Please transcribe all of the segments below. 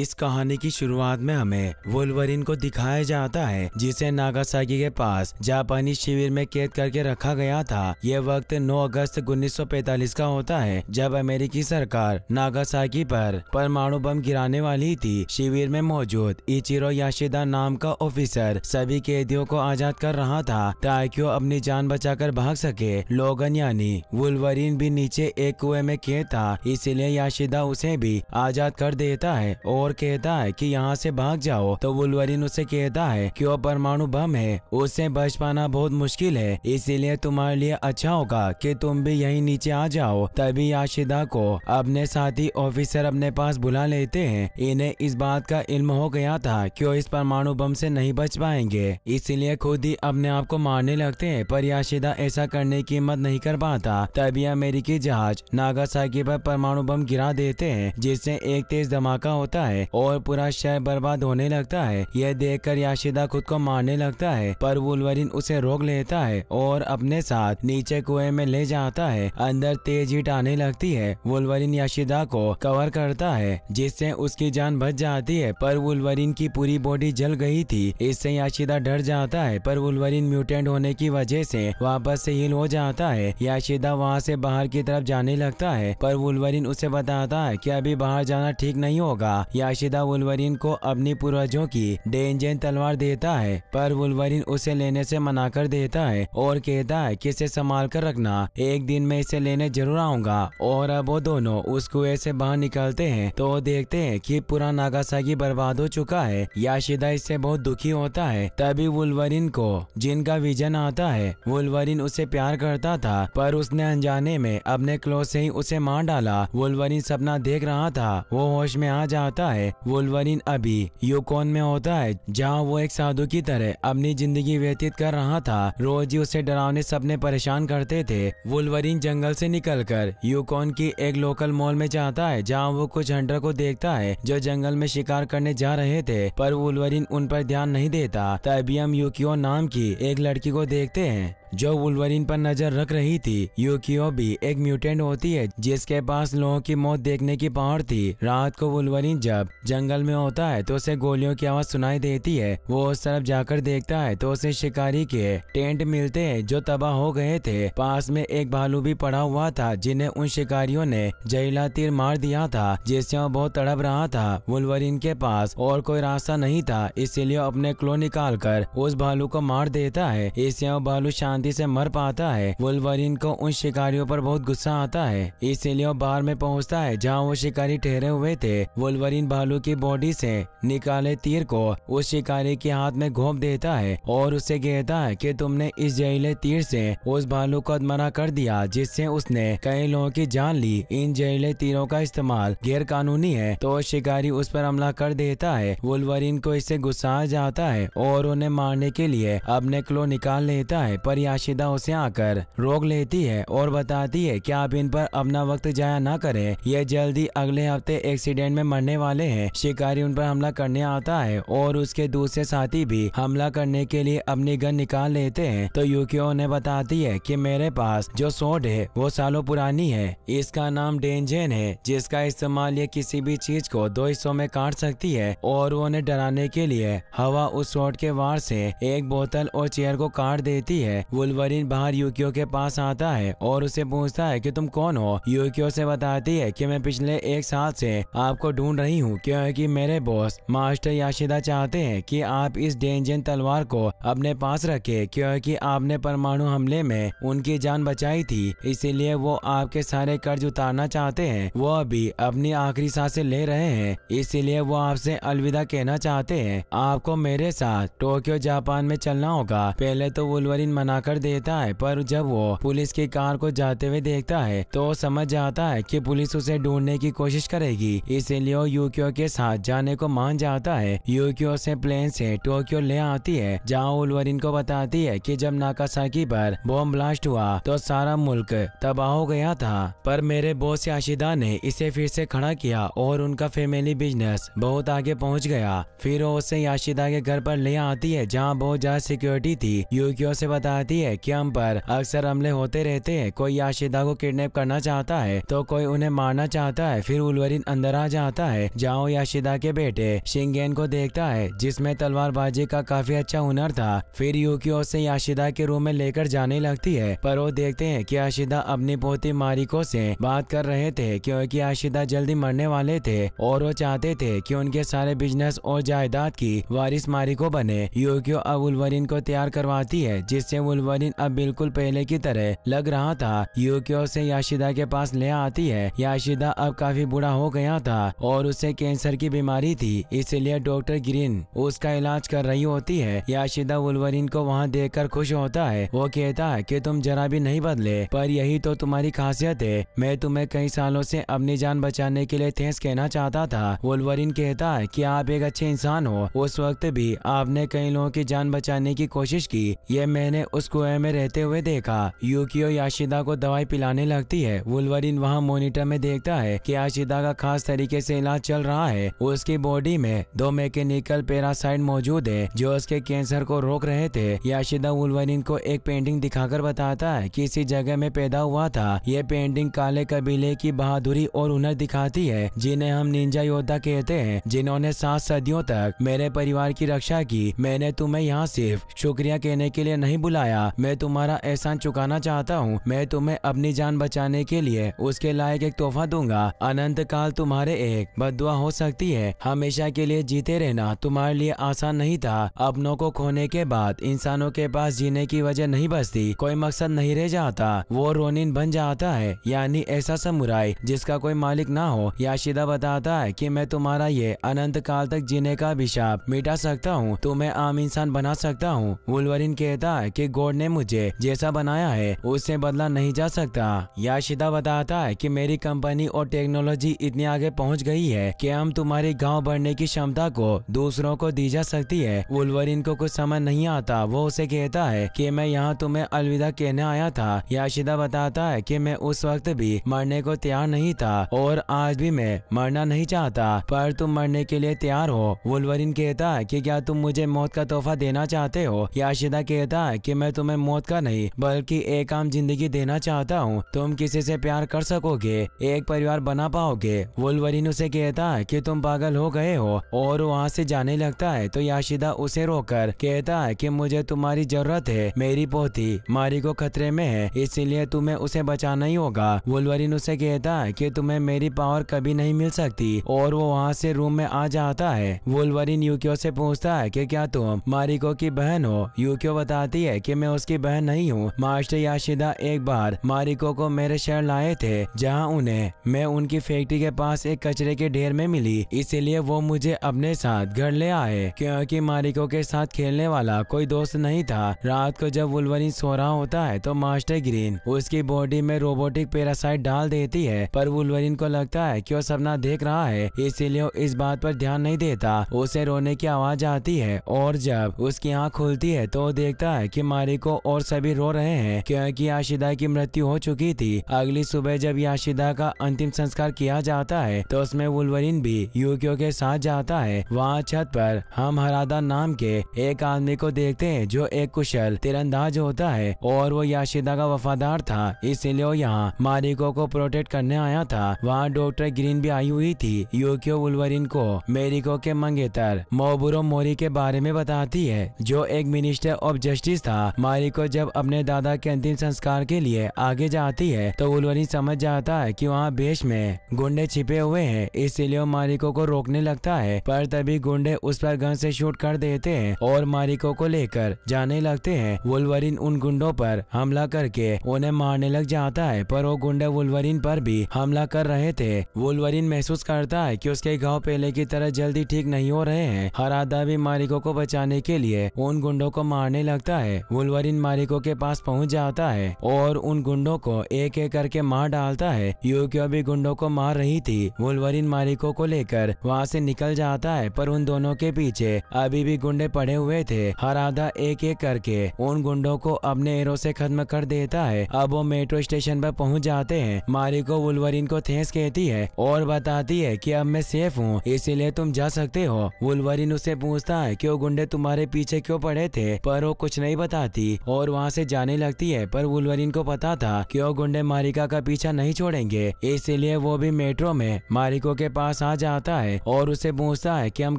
इस कहानी की शुरुआत में हमें वुलवरिन को दिखाया जाता है जिसे नागासाकी के पास जापानी शिविर में कैद करके रखा गया था यह वक्त 9 अगस्त 1945 का होता है जब अमेरिकी सरकार नागासाकी पर परमाणु बम गिराने वाली थी शिविर में मौजूद इचिरो याशिदा नाम का ऑफिसर सभी कैदियों को आजाद कर रहा था ताकि वो अपनी जान बचा भाग सके लोगन यानी वुलवरिन भी नीचे एक कुएं में कैद था इसलिए याशिदा उसे भी आजाद कर देता है और और कहता है कि यहाँ से भाग जाओ तो वुलवरिन उसे कहता है कि वह परमाणु बम है उससे बच पाना बहुत मुश्किल है इसीलिए तुम्हारे लिए अच्छा होगा कि तुम भी यहीं नीचे आ जाओ तभी आशिदा को अपने साथी ऑफिसर अपने पास बुला लेते हैं इन्हें इस बात का इल्म हो गया था कि वो इस परमाणु बम से नहीं बच पाएंगे इसीलिए खुद ही अपने आप को मारने लगते है पर याशिदा ऐसा करने की हिम्मत नहीं कर पाता तभी अमेरिकी जहाज नागा पर परमाणु बम गिरा देते हैं जिससे एक तेज धमाका होता है है और पूरा शहर बर्बाद होने लगता है यह देखकर याशिदा खुद को मारने लगता है पर वुलवरिन उसे रोक लेता है और अपने साथ नीचे कुएं में ले जाता है अंदर तेज हीट आने लगती है वुलवरिन याशिदा को कवर करता है जिससे उसकी जान बच जाती है पर वुलवरिन की पूरी बॉडी जल गई थी इससे याशिदा डर जाता है पर वुलवरिन म्यूटेंट होने की वजह से वापस से हील हो जाता है याशिदा वहाँ से बाहर की तरफ जाने लगता है पर वुलवरिन उसे बताता है कि अभी बाहर जाना ठीक नहीं होगा याशिदा वुलवरिन को अपनी पूर्वजों की डेंजन तलवार देता है पर वुलवरिन उसे लेने से मना कर देता है और कहता है कि इसे संभाल कर रखना एक दिन मैं इसे लेने जरूर आऊंगा और अब वो दोनों उस कुएं से बाहर निकलते हैं तो देखते हैं कि पूरा नागासाकी बर्बाद हो चुका है याशिदा इससे बहुत दुखी होता है तभी वुलवरिन को जिनका विजन आता है वुलवरिन उसे प्यार करता था पर उसने अनजाने में अपने क्लोज से ही उसे मार डाला वुलवरिन सपना देख रहा था वो होश में आ जाता होता है वोलवरिन अभी यूकोन में होता है जहाँ वो एक साधु की तरह अपनी जिंदगी व्यतीत कर रहा था रोज ही उसे डरावने सपने परेशान करते थे वोलवरिन जंगल से निकलकर यूकोन की एक लोकल मॉल में जाता है जहाँ वो कुछ हंटर को देखता है जो जंगल में शिकार करने जा रहे थे पर वोलवरिन उन पर ध्यान नहीं देता तभी हम यूकियो नाम की एक लड़की को देखते हैं जो वुलवरिन पर नजर रख रही थी यूकियो भी एक म्यूटेंट होती है जिसके पास लोगों की मौत देखने की पावर थी रात को वुलवरिन जब जंगल में होता है तो उसे गोलियों की आवाज सुनाई देती है वो उस तरफ जाकर देखता है तो उसे शिकारी के टेंट मिलते हैं जो तबाह हो गए थे पास में एक भालू भी पड़ा हुआ था जिन्हें उन शिकारियों ने जहिला तीर मार दिया था जिससे वो बहुत तड़प रहा था वुलवरिन के पास और कोई रास्ता नहीं था इसीलिए अपने क्लो निकाल कर उस भालू को मार देता है इससे वो भालू शांत शांति से मर पाता है वुलवरिन को उन शिकारियों पर बहुत गुस्सा आता है इसीलिए वो बाहर में पहुंचता है जहां वो शिकारी ठहरे हुए थे वुलवरिन भालू की बॉडी से निकाले तीर को उस शिकारी के हाथ में घोप देता है और उसे कहता है की तुमने इस जहले तीर से उस भालू को अदमरा कर दिया जिससे उसने कई लोगों की जान ली इन जहले तीरों का इस्तेमाल गैर कानूनी है तो शिकारी उस पर हमला कर देता है वुलवरिन को इससे गुस्सा जाता है और उन्हें मारने के लिए अपने क्लो निकाल लेता है पर याशिदा उसे आकर रोक लेती है और बताती है कि आप इन पर अपना वक्त जाया ना करें यह जल्दी अगले हफ्ते एक्सीडेंट में मरने वाले हैं शिकारी उन पर हमला करने आता है और उसके दूसरे साथी भी हमला करने के लिए अपनी गन निकाल लेते हैं तो यूकियो उन्हें बताती है कि मेरे पास जो सोड है वो सालों पुरानी है इसका नाम डेंजेन है जिसका इस्तेमाल ये किसी भी चीज को दो हिस्सों में काट सकती है और वो उन्हें डराने के लिए हवा उस सोड के वार से एक बोतल और चेयर को काट देती है वो वुलवरिन बाहर यूकियो के पास आता है और उसे पूछता है कि तुम कौन हो यूकियो से बताती है कि मैं पिछले एक साल से आपको ढूंढ रही हूँ क्योंकि मेरे बॉस मास्टर याशिदा चाहते हैं कि आप इस डेंजन तलवार को अपने पास रखे क्योंकि आपने परमाणु हमले में उनकी जान बचाई थी इसीलिए वो आपके सारे कर्ज उतारना चाहते हैं वो अभी अपनी आखिरी सांसें ले रहे हैं इसीलिए वो आपसे अलविदा कहना चाहते हैं आपको मेरे साथ टोक्यो जापान में चलना होगा पहले तो वुलवरिन मना कर कर देता है पर जब वो पुलिस की कार को जाते हुए देखता है तो समझ जाता है कि पुलिस उसे ढूंढने की कोशिश करेगी इसीलिए यूक्यो के साथ जाने को मान जाता है यूक्यो से प्लेन से टोक्यो ले आती है जहाँ उलवरिन को बताती है की जब नाकासाकी पर बॉम्ब ब्लास्ट हुआ तो सारा मुल्क तबाह हो गया था पर मेरे बॉस याशिदा ने इसे फिर से खड़ा किया और उनका फैमिली बिजनेस बहुत आगे पहुंच गया फिर वो उसे याशिदा के घर पर ले आती है जहाँ बहुत ज्यादा सिक्योरिटी थी यूक्यो से बताती बताती है कि हम पर अक्सर हमले होते रहते हैं कोई याशिदा को किडनैप करना चाहता है तो कोई उन्हें मारना चाहता है फिर उलवरिन अंदर आ जाता है जाओ याशिदा के बेटे शिंगेन को देखता है जिसमे तलवारबाजी का काफी अच्छा हुनर था फिर यूकियो से याशिदा के रूम में लेकर जाने लगती है पर वो देखते हैं कि याशिदा अपनी पोती मारिको से बात कर रहे थे क्योंकि याशिदा जल्दी मरने वाले थे और वो चाहते थे कि उनके सारे बिजनेस और जायदाद की वारिस मारिको बने यूकियो अब उलवरिन को तैयार करवाती है जिससे उल वुलवरिन अब बिल्कुल पहले की तरह लग रहा था यूक्यो से याशिदा के पास ले आती है याशिदा अब काफी बुरा हो गया था और उसे कैंसर की बीमारी थी इसलिए डॉक्टर ग्रीन उसका इलाज कर रही होती है याशिदा वुलवरिन को वहाँ देख कर खुश होता है वो कहता है की तुम जरा भी नहीं बदले पर यही तो तुम्हारी खासियत है मैं तुम्हें कई सालों से अपनी जान बचाने के लिए थैंक्स कहना चाहता था वुलवरिन कहता है की आप एक अच्छे इंसान हो उस वक्त भी आपने कई लोगों की जान बचाने की कोशिश की ये मैंने उस कुएं में रहते हुए देखा यूकियो याशिदा को दवाई पिलाने लगती है वुलवरिन वहाँ मोनिटर में देखता है की याशिदा का खास तरीके ऐसी इलाज चल रहा है उसकी बॉडी में दो मैकेनिकल पेरासाइड मौजूद है जो उसके कैंसर को रोक रहे थे याशिदा वुलवरिन को एक पेंटिंग दिखाकर बताता है की इसी जगह में पैदा हुआ था ये पेंटिंग काले कबीले की बहादुरी और हुनर दिखाती है जिन्हें हम निंजा योद्धा कहते हैं जिन्होंने सात सदियों तक मेरे परिवार की रक्षा की मैंने तुम्हें यहाँ सिर्फ शुक्रिया कहने के लिए नहीं बुलाया मिला मैं तुम्हारा एहसान चुकाना चाहता हूँ मैं तुम्हें अपनी जान बचाने के लिए उसके लायक एक तोहफा दूंगा अनंत काल तुम्हारे एक बदुआ हो सकती है हमेशा के लिए जीते रहना तुम्हारे लिए आसान नहीं था अपनों को खोने के बाद इंसानों के पास जीने की वजह नहीं बचती कोई मकसद नहीं रह जाता वो रोनिन बन जाता है यानी ऐसा समुराई जिसका कोई मालिक ना हो याशिदा बताता है कि मैं तुम्हारा ये अनंत काल तक जीने का अभिशाप मिटा सकता हूँ तुम्हें आम इंसान बना सकता हूँ वुलवरिन कहता है की गोड लॉर्ड ने मुझे जैसा बनाया है उससे बदला नहीं जा सकता याशिदा बताता है कि मेरी कंपनी और टेक्नोलॉजी इतनी आगे पहुंच गई है कि हम तुम्हारे गांव बढ़ने की क्षमता को दूसरों को दी जा सकती है वुलवरिन को कुछ समझ नहीं आता वो उसे कहता है कि मैं यहाँ तुम्हें अलविदा कहने आया था याशिदा बताता है कि मैं उस वक्त भी मरने को तैयार नहीं था और आज भी मैं मरना नहीं चाहता पर तुम मरने के लिए तैयार हो वुलवरिन कहता है कि क्या तुम मुझे मौत का तोहफा देना चाहते हो याशिदा कहता है कि मैं तुम तुम्हें तो मौत का नहीं बल्कि एक आम जिंदगी देना चाहता हूँ तुम किसी से प्यार कर सकोगे एक परिवार बना पाओगे वुलवरिन उसे कहता है कि तुम पागल हो गए हो और वहाँ से जाने लगता है तो याशिदा उसे रोकर कहता है कि मुझे तुम्हारी जरूरत है मेरी पोती मारी को खतरे में है इसीलिए तुम्हें उसे बचाना ही होगा वुलवरिन उसे कहता है की तुम्हें मेरी पावर कभी नहीं मिल सकती और वो वहाँ से रूम में आ जाता है वुलवरिन यूक्यो से पूछता है कि क्या तुम मारिको की बहन हो यूक्यो बताती है कि मैं उसकी बहन नहीं हूँ मास्टर याशिदा एक बार मारिको को मेरे शहर लाए थे जहाँ उन्हें मैं उनकी फैक्ट्री के पास एक कचरे के ढेर में मिली इसीलिए वो मुझे अपने साथ घर ले आए क्योंकि मारिको के साथ खेलने वाला कोई दोस्त नहीं था रात को जब वुलवरिन सो रहा होता है तो मास्टर ग्रीन उसकी बॉडी में रोबोटिक पेरासाइट डाल देती है पर वुलवरिन को लगता है की वो सपना देख रहा है इसीलिए इस बात पर ध्यान नहीं देता उसे रोने की आवाज आती है और जब उसकी आँख खुलती है तो देखता है की मारिको को और सभी रो रहे हैं क्योंकि याशिदा की मृत्यु हो चुकी थी अगली सुबह जब याशिदा का अंतिम संस्कार किया जाता है तो उसमें वुलवरिन भी यूकियो के साथ जाता है वहाँ छत पर हम हरादा नाम के एक आदमी को देखते हैं जो एक कुशल तिरंदाज होता है और वो याशिदा का वफादार था इसीलिए वो यहाँ मारिको को प्रोटेक्ट करने आया था वहाँ डॉक्टर ग्रीन भी आई हुई थी यूकियो वुलवरिन को मेरिको के मंगेतर मोबुरो मोरी के बारे में बताती है जो एक मिनिस्टर ऑफ जस्टिस था मारी को जब अपने दादा के अंतिम संस्कार के लिए आगे जाती है तो उलवरी समझ जाता है कि वहाँ बेश में गुंडे छिपे हुए हैं इसीलिए वो मारिको को रोकने लगता है पर तभी गुंडे उस पर गन से शूट कर देते हैं और मारिको को लेकर जाने लगते हैं वुलवरिन उन गुंडों पर हमला करके उन्हें मारने लग जाता है पर वो गुंडे वुलवरिन पर भी हमला कर रहे थे वुलवरिन महसूस करता है कि उसके घाव पहले की तरह जल्दी ठीक नहीं हो रहे हैं हरादा भी मारिको को बचाने के लिए उन गुंडों को मारने लगता है वोल्वरिन मालिकों के पास पहुंच जाता है और उन गुंडों को एक एक करके मार डालता है यूक्यो भी गुंडों को मार रही थी वुलवरिन मालिकों को लेकर वहाँ से निकल जाता है पर उन दोनों के पीछे अभी भी गुंडे पड़े हुए थे हरादा एक एक करके उन गुंडों को अपने एरो से खत्म कर देता है अब वो मेट्रो स्टेशन पर पहुंच जाते हैं मारिको वुलवरिन को थेस कहती है और बताती है कि अब मैं सेफ हूँ इसीलिए तुम जा सकते हो वुलवरिन उससे पूछता है कि वो गुंडे तुम्हारे पीछे क्यों पड़े थे पर वो कुछ नहीं बताती थी और वहाँ से जाने लगती है पर वुलवरिन को पता था कि वो गुंडे मारिका का पीछा नहीं छोड़ेंगे इसलिए वो भी मेट्रो में मारिको के पास आ जाता है और उसे पूछता है की हम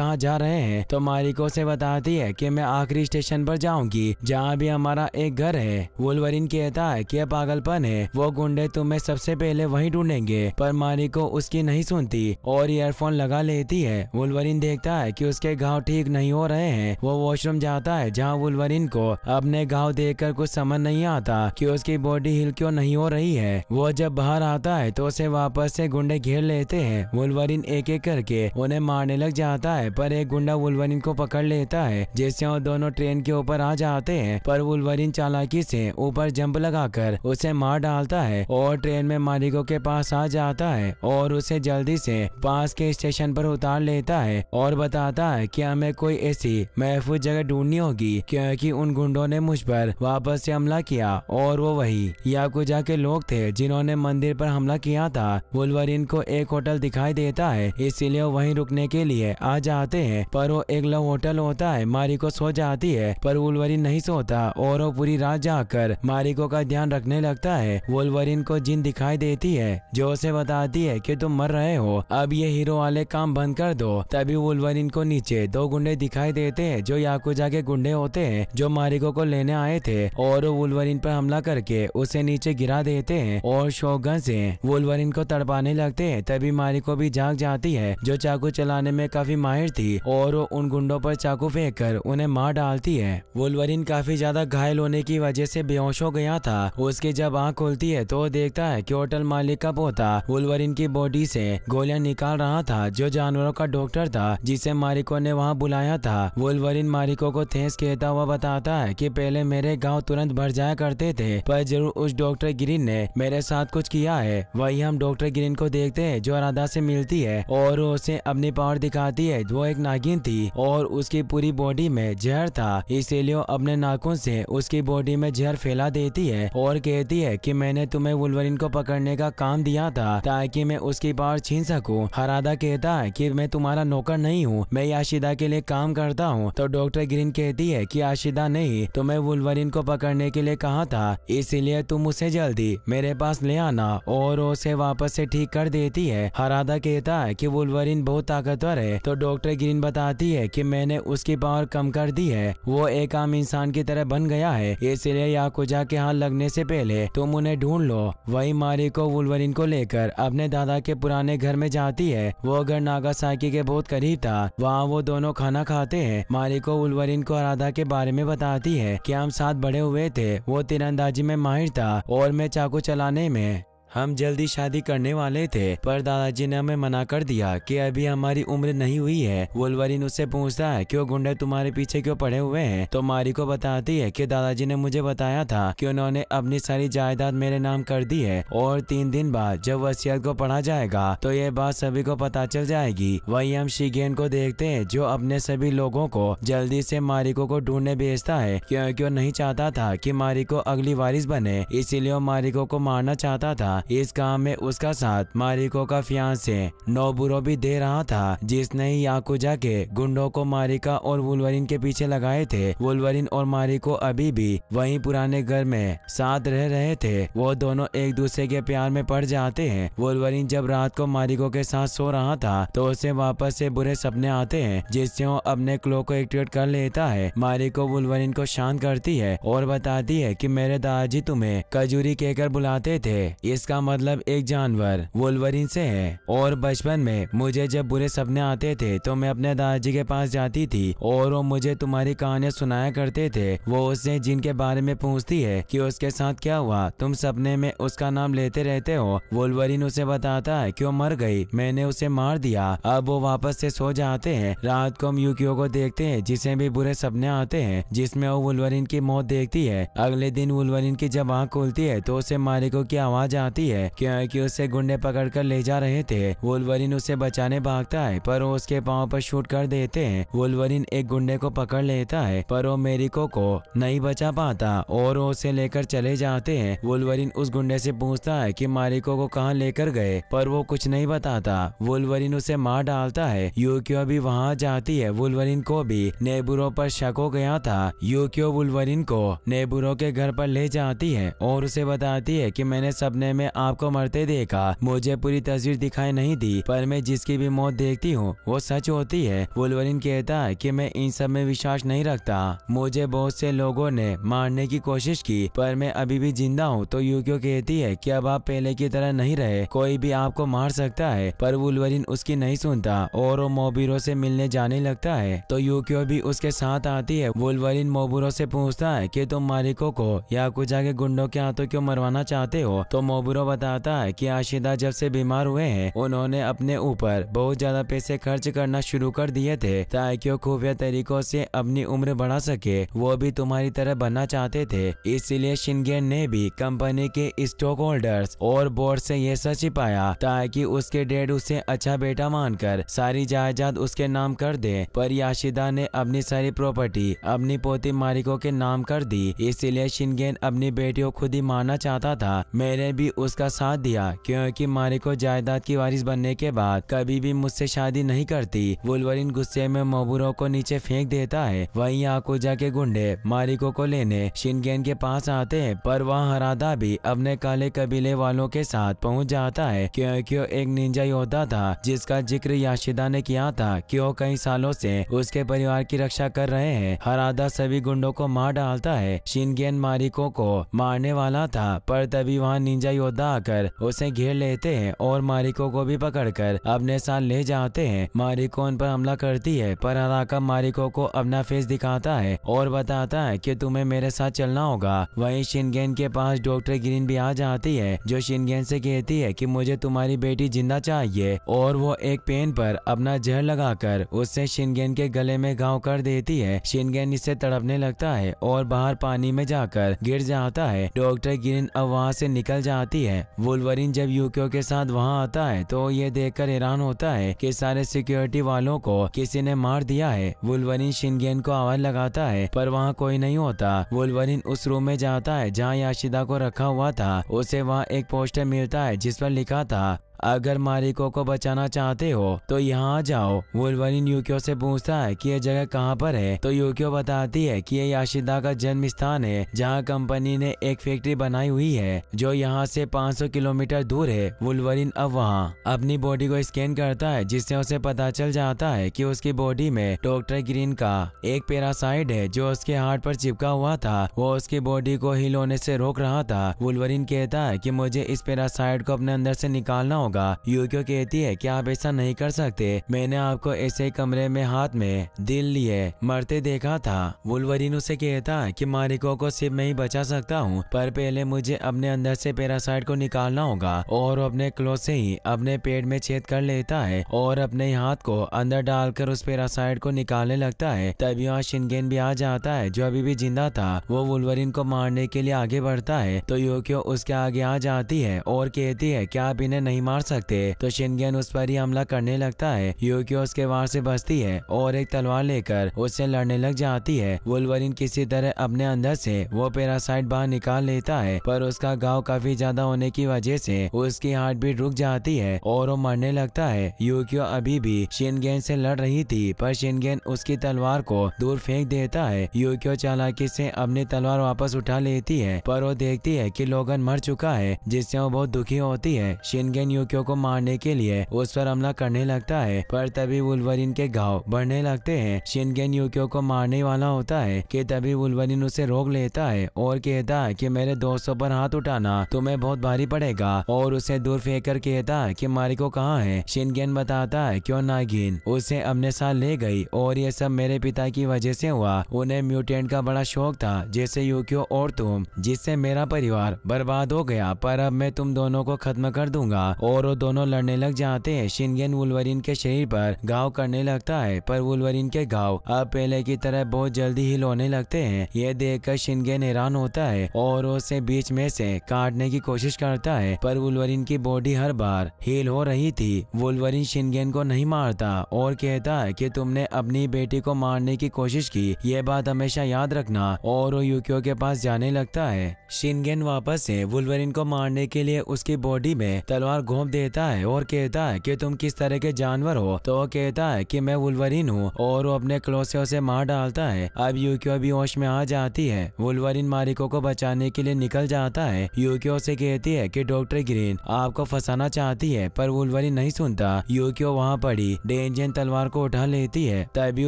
कहाँ जा रहे हैं तो मारिको से बताती है की मैं आखिरी स्टेशन पर जाऊंगी जहाँ भी हमारा एक घर है वुलवरिन कहता है की पागलपन है वो गुंडे तुम्हें सबसे पहले वही ढूंढेंगे पर मारिको उसकी नहीं सुनती और ईयरफोन लगा लेती है वुलवरिन देखता है कि उसके घाव ठीक नहीं हो रहे हैं वो वॉशरूम जाता है जहाँ वुलवरिन को अपने उन्हें घाव देखकर कुछ समझ नहीं आता कि उसकी बॉडी हिल क्यों नहीं हो रही है वो जब बाहर आता है तो उसे वापस से गुंडे घेर लेते हैं वुलवरिन एक एक करके उन्हें मारने लग जाता है पर एक गुंडा वुलवरिन को पकड़ लेता है जिससे वो दोनों ट्रेन के ऊपर आ जाते हैं पर वुलवरिन चालाकी से ऊपर जंप कर उसे मार डालता है और ट्रेन में मालिकों के पास आ जाता है और उसे जल्दी से पास के स्टेशन पर उतार लेता है और बताता है कि हमें कोई ऐसी महफूज जगह ढूंढनी होगी क्योंकि उन गुंडों ने मुझे मुझ पर वापस से हमला किया और वो वही याकू जाके लोग थे जिन्होंने मंदिर पर हमला किया था वुलवरिन को एक होटल दिखाई देता है इसीलिए वो रुकने के लिए आ जाते हैं पर वो एक लव होटल होता है मारिको सो जाती है पर वुलवरिन नहीं सोता और वो पूरी रात जाकर मारिको का ध्यान रखने लगता है वुलवरिन को जिन दिखाई देती है जो उसे बताती है की तुम मर रहे हो अब ये हीरो वाले काम बंद कर दो तभी वुलवरिन को नीचे दो गुंडे दिखाई देते हैं जो याकूजा के गुंडे होते हैं जो मारिको को लेने लेने आए थे और वुलवरिन पर हमला करके उसे नीचे गिरा देते हैं और शोगन से वुलवरिन को तड़पाने लगते हैं तभी मारी को भी जाग जाती है जो चाकू चलाने में काफी माहिर थी और उन गुंडों पर चाकू फेंक कर उन्हें मार डालती है वुलवरिन काफी ज्यादा घायल होने की वजह से बेहोश हो गया था उसकी जब आँख खुलती है तो देखता है की होटल मालिक का पोता वुलवरिन की बॉडी से गोलियां निकाल रहा था जो जानवरों का डॉक्टर था जिसे मारिको ने वहाँ बुलाया था वुलवरिन मारिको को थेस कहता हुआ बताता है की पहले पहले मेरे गाँव तुरंत भर जाया करते थे पर जरूर उस डॉक्टर ग्रीन ने मेरे साथ कुछ किया है वही हम डॉक्टर ग्रीन को देखते हैं जो अराधा से मिलती है और उसे अपनी पावर दिखाती है वो एक नागिन थी और उसकी पूरी बॉडी में जहर था इसीलिए अपने नाकों से उसकी बॉडी में जहर फैला देती है और कहती है की मैंने तुम्हें वुलवरिन को पकड़ने का काम दिया था ताकि मैं उसकी पावर छीन सकूँ हराधा कहता है की मैं तुम्हारा नौकर नहीं हूँ मैं याशिदा के लिए काम करता हूँ तो डॉक्टर ग्रीन कहती है की याशिदा नहीं तुम्हें वुलवरिन को पकड़ने के लिए कहा था इसीलिए तुम उसे जल्दी मेरे पास ले आना और उसे वापस से ठीक कर देती है हरादा कहता है कि वुलवरिन बहुत ताकतवर है तो डॉक्टर ग्रीन बताती है कि मैंने उसकी पावर कम कर दी है वो एक आम इंसान की तरह बन गया है इसलिए याकुजा के हाथ लगने से पहले तुम उन्हें ढूंढ लो वही मारी को वुलवरिन को लेकर अपने दादा के पुराने घर में जाती है वो घर नागा के बहुत करीब था वहाँ वो दोनों खाना खाते है मारी को वुलवरिन को हरादा के बारे में बताती है कि हम साथ बड़े हुए थे वो तीरंदाजी में माहिर था और मैं चाकू चलाने में हम जल्दी शादी करने वाले थे पर दादाजी ने हमें मना कर दिया कि अभी हमारी उम्र नहीं हुई है वोलवरिन उससे पूछता है क्यों गुंडे तुम्हारे पीछे क्यों पड़े हुए हैं तो मारी को बताती है कि दादाजी ने मुझे बताया था कि उन्होंने अपनी सारी जायदाद मेरे नाम कर दी है और तीन दिन बाद जब वसीयत को पढ़ा जाएगा तो ये बात सभी को पता चल जाएगी वही हम शिगेन को देखते है जो अपने सभी लोगों को जल्दी से मारिको को ढूंढने भेजता है क्यूँकी वो नहीं चाहता था की मारिको अगली वारिस बने इसीलिए वो मारिको को मारना चाहता था इस काम में उसका साथ मारिको का फियांसे नोबुरो भी दे रहा था जिसने ही याकुजा के गुंडों को मारिका और वुलवरिन के पीछे लगाए थे वुलवरिन और मारिको अभी भी वही पुराने घर में साथ रह रहे थे वो दोनों एक दूसरे के प्यार में पड़ जाते हैं वुलवरिन जब रात को मारिको के साथ सो रहा था तो उसे वापस से बुरे सपने आते हैं जिससे वो अपने क्लो को एक्टिवेट कर लेता है मारिको वुलवरिन को शांत करती है और बताती है कि मेरे दादाजी तुम्हें कजूरी कहकर बुलाते थे इस इसका मतलब एक जानवर वोलवरिन से है और बचपन में मुझे जब बुरे सपने आते थे तो मैं अपने दादाजी के पास जाती थी और वो मुझे तुम्हारी कहानियां सुनाया करते थे वो उसने जिनके बारे में पूछती है कि उसके साथ क्या हुआ तुम सपने में उसका नाम लेते रहते हो वोलवरिन उसे बताता है क्यों मर गई मैंने उसे मार दिया अब वो वापस से सो जाते हैं रात को हम यूकियो को देखते हैं जिसे भी बुरे सपने आते हैं जिसमें वो वुलवरिन की मौत देखती है अगले दिन वुलवरिन की जब आँख खुलती है तो उसे मालिकों की आवाज आती बताती है क्योंकि उसे गुंडे पकड़ कर ले जा रहे थे वोलवरिन उसे बचाने भागता है पर वो उसके पाँव पर शूट कर देते हैं वोलवरिन एक गुंडे को पकड़ लेता है पर वो मेरिको को नहीं बचा पाता और वो उसे लेकर चले जाते हैं वोलवरिन उस गुंडे से पूछता है की मारिको को कहाँ लेकर गए पर वो कुछ नहीं बताता वोलवरिन उसे मार डालता है यूक्यो भी वहाँ जाती है वुलवरिन को भी नेबुरो पर शक हो गया था यूक्यो वोलवरिन को नेबुरो के घर पर ले जाती है और उसे बताती है कि मैंने सपने में मैंने आपको मरते देखा मुझे पूरी तस्वीर दिखाई नहीं दी पर मैं जिसकी भी मौत देखती हूँ वो सच होती है वोलवरिन कहता है कि मैं इन सब में विश्वास नहीं रखता मुझे बहुत से लोगों ने मारने की कोशिश की पर मैं अभी भी जिंदा हूँ तो यूक्यो कहती है की अब आप पहले की तरह नहीं रहे कोई भी आपको मार सकता है पर वुलवरिन उसकी नहीं सुनता और वो मोबिरो से मिलने जाने लगता है तो यूक्यो भी उसके साथ आती है वुलवरिन मोबुरो से पूछता है कि तुम मालिकों को या कुछ आगे गुंडों के हाथों क्यों मरवाना चाहते हो तो मोबुरो पूरा बताता है कि आशिदा जब से बीमार हुए हैं उन्होंने अपने ऊपर बहुत ज्यादा पैसे खर्च करना शुरू कर दिए थे ताकि वो खुफिया तरीकों से अपनी उम्र बढ़ा सके वो भी तुम्हारी तरह बनना चाहते थे इसीलिए शिनगेन ने भी कंपनी के स्टॉक होल्डर्स और बोर्ड से यह सच पाया ताकि उसके डेड उसे अच्छा बेटा मानकर सारी जायदाद उसके नाम कर दे पर याशिदा ने अपनी सारी प्रॉपर्टी अपनी पोती मारिको के नाम कर दी इसीलिए शिंगे अपनी बेटियों खुद ही मारना चाहता था मैंने भी उस उसका साथ दिया क्योंकि मारिको जायदाद की वारिस बनने के बाद कभी भी मुझसे शादी नहीं करती वुलवरिन गुस्से में मोबुरो को नीचे फेंक देता है वहीं आकुजा के गुंडे मारिको को लेने शिनगेन के पास आते हैं पर वह हरादा भी अपने काले कबीले वालों के साथ पहुंच जाता है क्योंकि एक निंजा योद्धा था जिसका जिक्र याशिदा ने किया था कि वो कई सालों से उसके परिवार की रक्षा कर रहे हैं हरादा सभी गुंडों को मार डालता है शिनगेन मारिको को मारने वाला था पर तभी वहाँ निंजा योद्धा योद्धा आकर उसे घेर लेते हैं और मारिको को भी पकड़कर अपने साथ ले जाते हैं मारिको उन पर हमला करती है पर अराका मारिको को अपना फेस दिखाता है और बताता है कि तुम्हें मेरे साथ चलना होगा वहीं शिनगेन के पास डॉक्टर ग्रीन भी आ जाती है जो शिनगेन से कहती है की मुझे तुम्हारी बेटी जिंदा चाहिए और वो एक पेन पर अपना जहर लगाकर उससे शिनगेन के गले में घाव कर देती है शिनगेन इससे तड़पने लगता है और बाहर पानी में जाकर गिर जाता है डॉक्टर ग्रीन अब वहाँ से निकल जाती है है वुलवरिन जब यूक्यो के साथ वहाँ आता है तो ये देखकर हैरान होता है कि सारे सिक्योरिटी वालों को किसी ने मार दिया है वुलवरिन शिनगेन को आवाज लगाता है पर वहाँ कोई नहीं होता वुलवरिन उस रूम में जाता है जहाँ याशिदा को रखा हुआ था उसे वहाँ एक पोस्टर मिलता है जिस पर लिखा था अगर मारिको को बचाना चाहते हो तो यहाँ जाओ वुलवरिन यूक्यो से पूछता है कि यह जगह कहाँ पर है तो यूक्यो बताती है कि यह याशिदा का जन्म स्थान है जहाँ कंपनी ने एक फैक्ट्री बनाई हुई है जो यहाँ से 500 किलोमीटर दूर है वुलवरिन अब वहाँ अपनी बॉडी को स्कैन करता है जिससे उसे पता चल जाता है की उसकी बॉडी में डॉक्टर ग्रीन का एक पेरासाइड है जो उसके हार्ट पर चिपका हुआ था वो उसकी बॉडी को हिलोने से रोक रहा था वुलवरिन कहता है की मुझे इस पेरासाइड को अपने अंदर से निकालना होगा यूको कहती है कि आप ऐसा नहीं कर सकते मैंने आपको ऐसे कमरे में हाथ में दिल लिए मरते देखा था वुलवरीन उसे कहता है कि मारिको को सिर्फ मैं ही बचा सकता हूँ पर पहले मुझे अपने अंदर से पेरासाइड को निकालना होगा और अपने क्लोज से ही अपने पेट में छेद कर लेता है और अपने हाथ को अंदर डालकर उस पेरासाइड को निकालने लगता है तभी वहाँ शिनगेन भी आ जाता है जो अभी भी जिंदा था वो वुलवरीन को मारने के लिए आगे बढ़ता है तो योक्यो उसके आगे आ जाती है और कहती है की आप इन्हें नहीं मार मार सकते तो शिनगेन उस पर ही हमला करने लगता है यूकी उसके वार से बचती है और एक तलवार लेकर उससे लड़ने लग जाती है वुलवरिन किसी तरह अपने अंदर से वो पेरासाइट बाहर निकाल लेता है पर उसका गाँव काफी ज्यादा होने की वजह से उसकी हार्ट बीट रुक जाती है और वो मरने लगता है यूकियो अभी भी शिनगेन से लड़ रही थी पर शिनगेन उसकी तलवार को दूर फेंक देता है यूकियो चालाकी से अपनी तलवार वापस उठा लेती है पर वो देखती है कि लोगन मर चुका है जिससे वो बहुत दुखी होती है शिनगेन मनुक्यों को मारने के लिए उस पर हमला करने लगता है पर तभी वुलवरिन के घाव बढ़ने लगते हैं शिनगेन यूक्यो को मारने वाला होता है कि तभी वुलवरिन उसे रोक लेता है और कहता है कि मेरे दोस्तों पर हाथ उठाना तुम्हें बहुत भारी पड़ेगा और उसे दूर फेंक कर कहता है कि मारिको कहाँ है शिनगेन बताता है क्यों नागिन उसे अपने साथ ले गई और ये सब मेरे पिता की वजह से हुआ उन्हें म्यूटेंट का बड़ा शौक था जैसे यूक्यो और तुम जिससे मेरा परिवार बर्बाद हो गया पर अब मैं तुम दोनों को खत्म कर दूंगा और और वो दोनों लड़ने लग जाते हैं शिनगेन वुलवरिन के शरीर पर घाव करने लगता है पर वुलवरिन के घाव अब पहले की तरह बहुत जल्दी ही लगते हैं यह देख कर शिनगेन हैरान होता है और उसे बीच में से काटने की कोशिश करता है पर वुलवरिन की बॉडी हर बार हील हो रही थी वुलवरिन शिनगेन को नहीं मारता और कहता है की तुमने अपनी बेटी को मारने की कोशिश की यह बात हमेशा याद रखना और वो युकियो के पास जाने लगता है शिनगेन वापस से वुलवरिन को मारने के लिए उसकी बॉडी में तलवार घूम जवाब देता है और कहता है कि तुम किस तरह के जानवर हो तो वो कहता है कि मैं वुलवरिन हूँ और वो अपने क्लोसे उसे मार डालता है अब यूक्यो भी होश में आ जाती है वुलवरिन मारिको को बचाने के लिए निकल जाता है यूक्यो से कहती है की डॉक्टर ग्रीन आपको फंसाना चाहती है पर वुलवरिन नहीं सुनता यूक्यो वहाँ पड़ी डेंजन तलवार को उठा लेती है तभी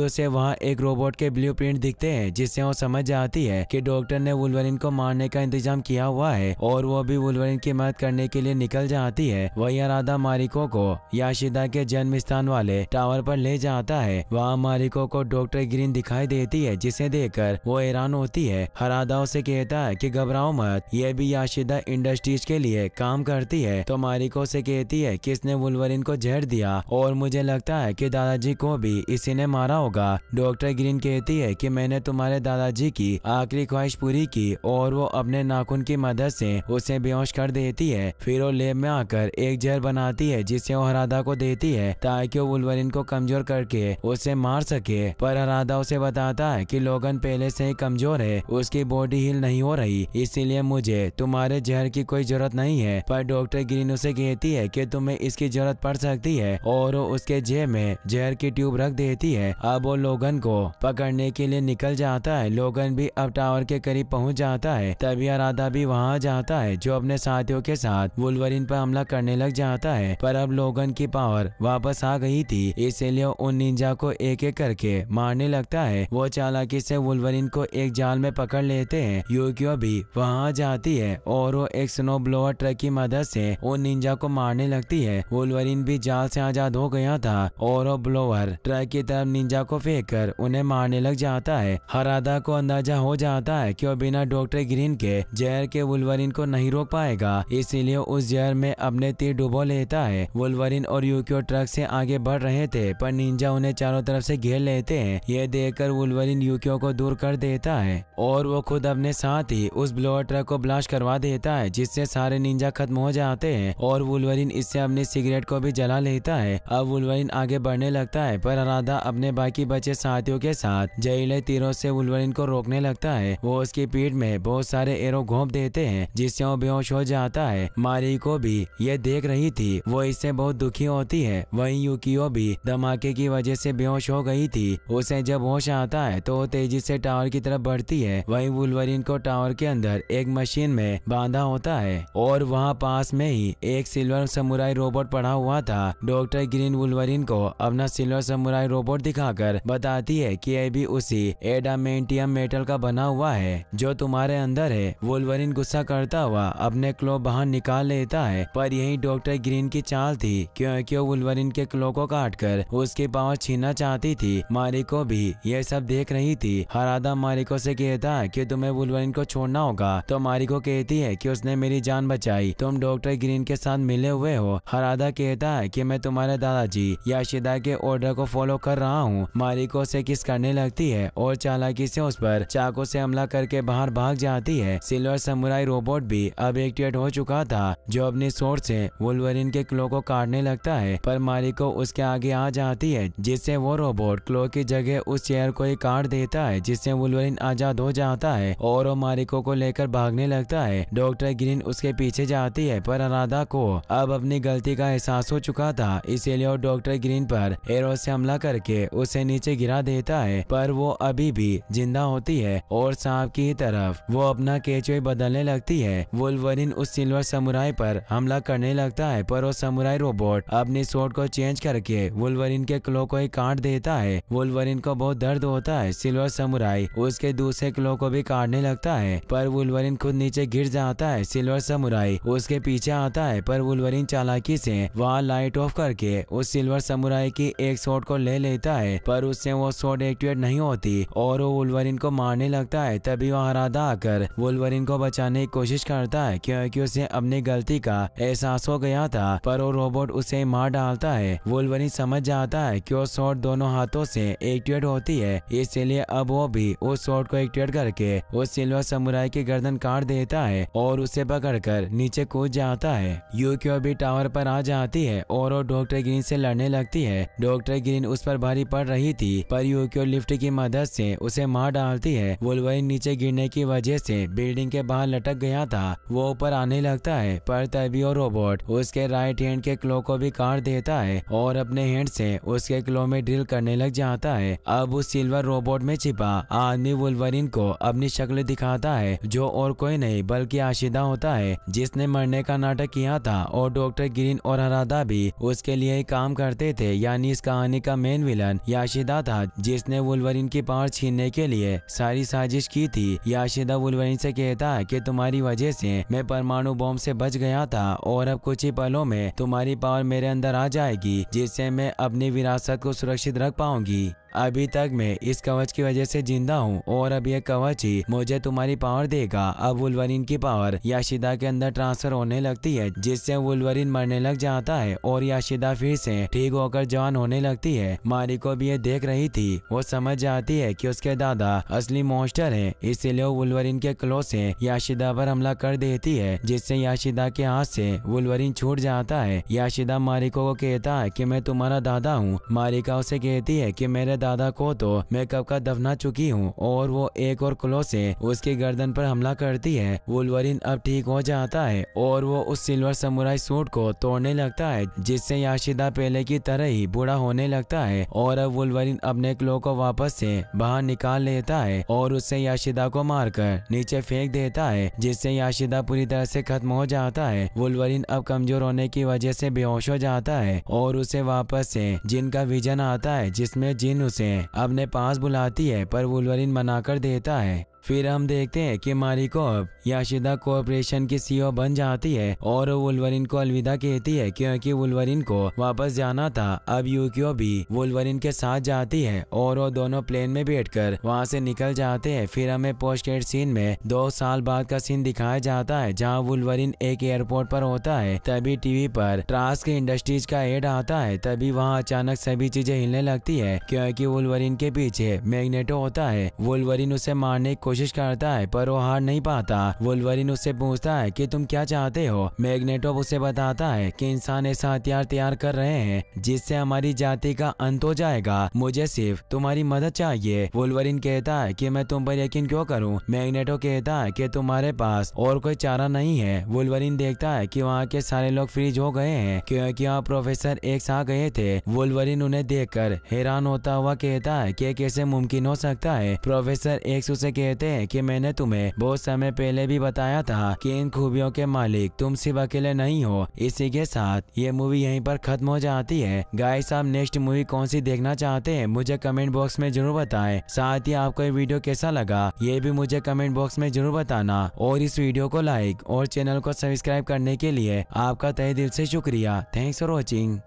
उसे वहाँ एक रोबोट के ब्लू दिखते है जिससे वो समझ जाती है की डॉक्टर ने वुलवरिन को मारने का इंतजाम किया हुआ है और वो भी वुलवरिन की मदद करने के लिए निकल जाती है वह वही अराधा मारिको को याशिदा के जन्म स्थान वाले टावर पर ले जाता है वहाँ मारिको को डॉक्टर ग्रीन दिखाई देती है जिसे देखकर वो हैरान होती है हरादा उसे कहता है कि घबराओ मत ये भी याशिदा इंडस्ट्रीज के लिए काम करती है तो मारिको से कहती है कि इसने वुलवरिन को जहर दिया और मुझे लगता है की दादाजी को भी इसी ने मारा होगा डॉक्टर ग्रीन कहती है की मैंने तुम्हारे दादाजी की आखिरी ख्वाहिश पूरी की और वो अपने नाखून की मदद ऐसी उसे बेहोश कर देती है फिर वो लेब में आकर एक एक जहर बनाती है जिसे वो हरादा को देती है ताकि वो वुलवरिन को कमजोर करके उसे मार सके पर हरादा उसे बताता है कि लोगन पहले से ही कमजोर है उसकी बॉडी हील नहीं हो रही इसीलिए मुझे तुम्हारे जहर की कोई जरूरत नहीं है पर डॉक्टर ग्रीन उसे कहती है की तुम्हें इसकी जरूरत पड़ सकती है और उसके जेब में जहर की ट्यूब रख देती है अब वो लोगन को पकड़ने के लिए निकल जाता है लोगन भी अब टावर के करीब पहुँच जाता है तभी अरादा भी वहाँ जाता है जो अपने साथियों के साथ वुलवरिन पर हमला करने लग जाता है पर अब लोगन की पावर वापस आ गई थी इसीलिए उन निंजा को एक एक करके मारने लगता है वो चालाकी से वुलवरिन को एक जाल में पकड़ लेते हैं यूक्यो भी वहाँ जाती है और वो एक स्नो ब्लोअर ट्रक की मदद से उन निंजा को मारने लगती है वुलवरिन भी जाल से आजाद हो गया था और वो ब्लोअर ट्रक की तरफ निंजा को फेंक कर उन्हें मारने लग जाता है हरादा को अंदाजा हो जाता है की वो बिना डॉक्टर ग्रीन के जहर के वुलवरिन को नहीं रोक पाएगा इसीलिए उस जहर में अपने तीर डुबो लेता है वोलवरिन और यूक्यो ट्रक से आगे बढ़ रहे थे पर निंजा उन्हें चारों तरफ से घेर लेते हैं यह देखकर वोलवरिन यूक्यो को दूर कर देता है और वो खुद अपने साथ ही उस ब्लोअर ट्रक को ब्लास्ट करवा देता है जिससे सारे निंजा खत्म हो जाते हैं और वुलवरिन इससे अपने सिगरेट को भी जला लेता है अब वुलवरिन आगे बढ़ने लगता है पर अराधा अपने बाकी बचे साथियों के साथ जहले तीरों से वोलवरिन को रोकने लगता है वो उसकी पीठ में बहुत सारे एरो घोंप देते हैं जिससे वो बेहोश हो जाता है मारी को भी यह देख देख रही थी वो इससे बहुत दुखी होती है वहीं यूकियो भी धमाके की वजह से बेहोश हो गई थी उसे जब होश आता है तो तेजी से टावर की तरफ बढ़ती है वहीं वुलवरिन को टावर के अंदर एक मशीन में बांधा होता है और वहाँ पास में ही एक सिल्वर समुराई रोबोट पड़ा हुआ था डॉक्टर ग्रीन वुलवरिन को अपना सिल्वर समुराई रोबोट दिखाकर बताती है कि यह भी उसी एडामेंटियम मेटल का बना हुआ है जो तुम्हारे अंदर है वुलवरिन गुस्सा करता हुआ अपने क्लो बाहर निकाल लेता है पर यही डॉक्टर ग्रीन की चाल थी क्योंकि वो वुलवरिन के क्लो को काट कर उसके पाव छीनना चाहती थी मारिको भी ये सब देख रही थी हरादा मारिको से कहता कि तुम्हें वुलवरिन को छोड़ना होगा तो मारिको कहती है कि उसने मेरी जान बचाई तुम डॉक्टर ग्रीन के साथ मिले हुए हो हरादा कहता है कि मैं तुम्हारे दादाजी याशिदा के ऑर्डर को फॉलो कर रहा हूँ मारिको से किस करने लगती है और चालाकी से उस पर चाकू से हमला करके बाहर भाग जाती है सिल्वर समुराई रोबोट भी अब एक्टिवेट हो चुका था जो अपनी सोर्स से वुलवरिन के क्लो को काटने लगता है पर मारिको उसके आगे आ जाती है जिससे वो रोबोट क्लो की जगह उस चेयर को ही काट देता है जिससे वुलवरिन आजाद हो जाता है और वो मारिको को लेकर भागने लगता है डॉक्टर ग्रीन उसके पीछे जाती है पर अनाधा को अब अपनी गलती का एहसास हो चुका था इसीलिए वो डॉक्टर ग्रीन पर एरो से हमला करके उसे नीचे गिरा देता है पर वो अभी भी जिंदा होती है और सांप की तरफ वो अपना केचुए बदलने लगती है वुलवरिन उस सिल्वर समुराई पर हमला करने लग लगता है पर वो समुराई रोबोट अपनी सोट को चेंज करके वुलवरिन के क्लो को एक काट देता है वुलवरिन को बहुत दर्द होता है सिल्वर समुराई उसके दूसरे क्लो को भी काटने लगता है पर वुलवरिन खुद नीचे गिर जाता है सिल्वर समुराई उसके पीछे आता है पर वुलवरिन चालाकी से वहाँ लाइट ऑफ करके उस सिल्वर समुराई की एक शॉट को ले लेता है पर उससे वो शॉट एक्टिवेट नहीं होती और वो वुलवरिन को मारने लगता है तभी वो हरादा आकर वुलवरिन को बचाने की कोशिश करता है क्योंकि उसे अपनी गलती का एहसास हो गया था पर वो रोबोट उसे मार डालता है वोलवरी समझ जाता है कि वो शॉट दोनों हाथों से एक्टिवेट होती है इसलिए अब वो भी उस शॉट को एक्टिवेट करके उस सिल्वर समुराई की गर्दन काट देता है और उसे पकड़कर नीचे कूद जाता है यूक्यो भी टावर पर आ जाती है और वो डॉक्टर ग्रीन से लड़ने लगती है डॉक्टर ग्रीन उस पर भारी पड़ रही थी पर यूक्यो लिफ्ट की मदद से उसे मार डालती है वोलवरी नीचे गिरने की वजह से बिल्डिंग के बाहर लटक गया था वो ऊपर आने लगता है पर तभी वो रोबोट उसके राइट हैंड के क्लो को भी काट देता है और अपने हैंड से उसके क्लो में ड्रिल करने लग जाता है अब उस सिल्वर रोबोट में छिपा आदमी वुलवरिन को अपनी शक्ल दिखाता है जो और कोई नहीं बल्कि आशिदा होता है जिसने मरने का नाटक किया था और डॉक्टर ग्रीन और हरादा भी उसके लिए ही काम करते थे यानी इस कहानी का मेन विलन याशिदा था जिसने वुलवरिन की पार छीनने के लिए सारी साजिश की थी याशिदा वुलवरिन से कहता है कि तुम्हारी वजह से मैं परमाणु बॉम्ब से बच गया था और अब कुछ कुछ ही पलों में तुम्हारी पावर मेरे अंदर आ जाएगी जिससे मैं अपनी विरासत को सुरक्षित रख पाऊंगी अभी तक मैं इस कवच की वजह से जिंदा हूँ और अब यह कवच ही मुझे तुम्हारी पावर देगा अब वुलवरिन की पावर याशिदा के अंदर ट्रांसफर होने लगती है जिससे वुलवरिन मरने लग जाता है और याशिदा फिर से ठीक होकर जवान होने लगती है मारी को भी ये देख रही थी वो समझ जाती है की उसके दादा असली मोस्टर है इसीलिए वो वुलवरिन के क्लो से याशिदा पर हमला कर देती है जिससे याशिदा के हाथ से वुलवरिन छूट जाता है याशिदा मारिको को कहता है कि मैं तुम्हारा दादा हूँ मारिका उसे कहती है कि मेरे दादा दादा को तो मेकअप का दफना चुकी हूँ और वो एक और क्लो से उसके गर्दन पर हमला करती है वुलवरिन अब ठीक हो जाता है और वो उस सिल्वर समुराई सूट को तोड़ने लगता है जिससे याशिदा पहले की तरह ही बूढ़ा होने लगता है और अब वुलवरिन अपने क्लो को वापस से बाहर निकाल लेता है और उससे याशिदा को मारकर नीचे फेंक देता है जिससे याशिदा पूरी तरह से खत्म हो जाता है वुलवरिन अब कमजोर होने की वजह से बेहोश हो जाता है और उसे वापस से जिन का विजन आता है जिसमें जिन उसे उसे अपने पास बुलाती है पर वुलवरिन मना कर देता है फिर हम देखते हैं कि मारिकोप याशिदा कॉरपोरेशन की सीईओ e बन जाती है और वुलवरिन को अलविदा कहती है क्योंकि वुलवरिन को वापस जाना था अब यूकियो भी वुलवरिन के साथ जाती है और वो दोनों प्लेन में बैठकर वहाँ से निकल जाते हैं फिर हमें पोस्ट सीन में दो साल बाद का सीन दिखाया जाता है जहाँ वुलवरिन एक एयरपोर्ट पर होता है तभी टीवी पर ट्रास्क इंडस्ट्रीज का एड आता है तभी वहाँ अचानक सभी चीजें हिलने लगती है क्योंकि वुलवरिन के पीछे मैग्नेटो होता है वुलवरिन उसे मारने की कोशिश करता है पर वो हार नहीं पाता वोलवरिन उससे पूछता है कि तुम क्या चाहते हो मैग्नेटो उसे बताता है कि इंसान ऐसा हथियार तैयार कर रहे हैं जिससे हमारी जाति का अंत हो जाएगा मुझे सिर्फ तुम्हारी मदद चाहिए वोलवरिन कहता है की मैं तुम पर यकीन क्यों करूँ मैग्नेटो कहता है की तुम्हारे पास और कोई चारा नहीं है वोलवरिन देखता है की वहाँ के सारे लोग फ्रीज हो गए हैं क्योंकि वहाँ प्रोफेसर एक साथ गए थे वोलवरिन उन्हें देख हैरान होता हुआ कहता है कि कैसे मुमकिन हो सकता है प्रोफेसर एक उसे कहता कहते हैं कि मैंने तुम्हें बहुत समय पहले भी बताया था कि इन खूबियों के मालिक तुम सिर्फ अकेले नहीं हो इसी के साथ ये मूवी यहीं पर खत्म हो जाती है गाय साहब नेक्स्ट मूवी कौन सी देखना चाहते हैं मुझे कमेंट बॉक्स में जरूर बताए साथ ही आपको ये वीडियो कैसा लगा ये भी मुझे कमेंट बॉक्स में जरूर बताना और इस वीडियो को लाइक और चैनल को सब्सक्राइब करने के लिए आपका तय दिल से शुक्रिया थैंक्स फॉर वॉचिंग